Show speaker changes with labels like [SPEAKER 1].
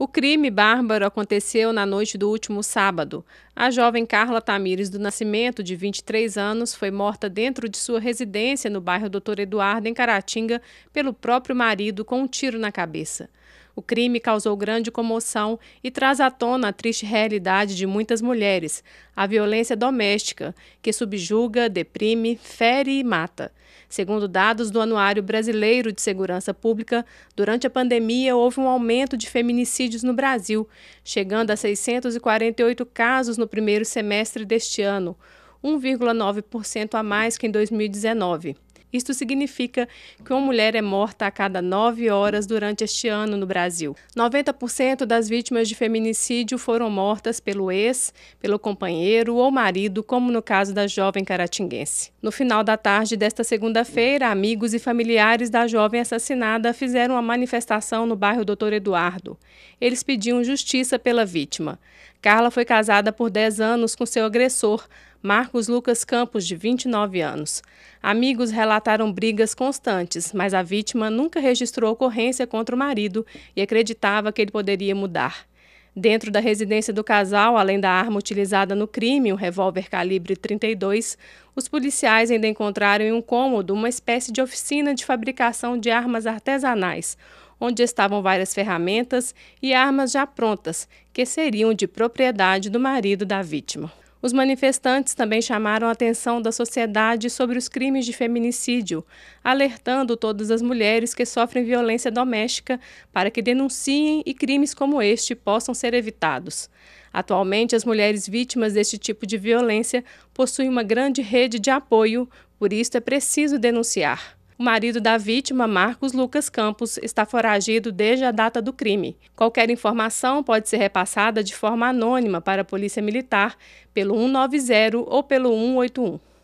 [SPEAKER 1] O crime bárbaro aconteceu na noite do último sábado. A jovem Carla Tamires do Nascimento, de 23 anos, foi morta dentro de sua residência no bairro Doutor Eduardo, em Caratinga, pelo próprio marido com um tiro na cabeça. O crime causou grande comoção e traz à tona a triste realidade de muitas mulheres, a violência doméstica, que subjuga, deprime, fere e mata. Segundo dados do Anuário Brasileiro de Segurança Pública, durante a pandemia houve um aumento de feminicídios no Brasil, chegando a 648 casos no primeiro semestre deste ano, 1,9% a mais que em 2019. Isto significa que uma mulher é morta a cada nove horas durante este ano no Brasil. 90% das vítimas de feminicídio foram mortas pelo ex, pelo companheiro ou marido, como no caso da jovem caratinguense. No final da tarde desta segunda-feira, amigos e familiares da jovem assassinada fizeram uma manifestação no bairro Doutor Eduardo. Eles pediam justiça pela vítima. Carla foi casada por 10 anos com seu agressor, Marcos Lucas Campos, de 29 anos. Amigos relataram brigas constantes, mas a vítima nunca registrou ocorrência contra o marido e acreditava que ele poderia mudar. Dentro da residência do casal, além da arma utilizada no crime, um revólver calibre 32, os policiais ainda encontraram em um cômodo uma espécie de oficina de fabricação de armas artesanais, onde estavam várias ferramentas e armas já prontas, que seriam de propriedade do marido da vítima. Os manifestantes também chamaram a atenção da sociedade sobre os crimes de feminicídio, alertando todas as mulheres que sofrem violência doméstica para que denunciem e crimes como este possam ser evitados. Atualmente, as mulheres vítimas deste tipo de violência possuem uma grande rede de apoio, por isso é preciso denunciar. O marido da vítima, Marcos Lucas Campos, está foragido desde a data do crime. Qualquer informação pode ser repassada de forma anônima para a Polícia Militar pelo 190 ou pelo 181.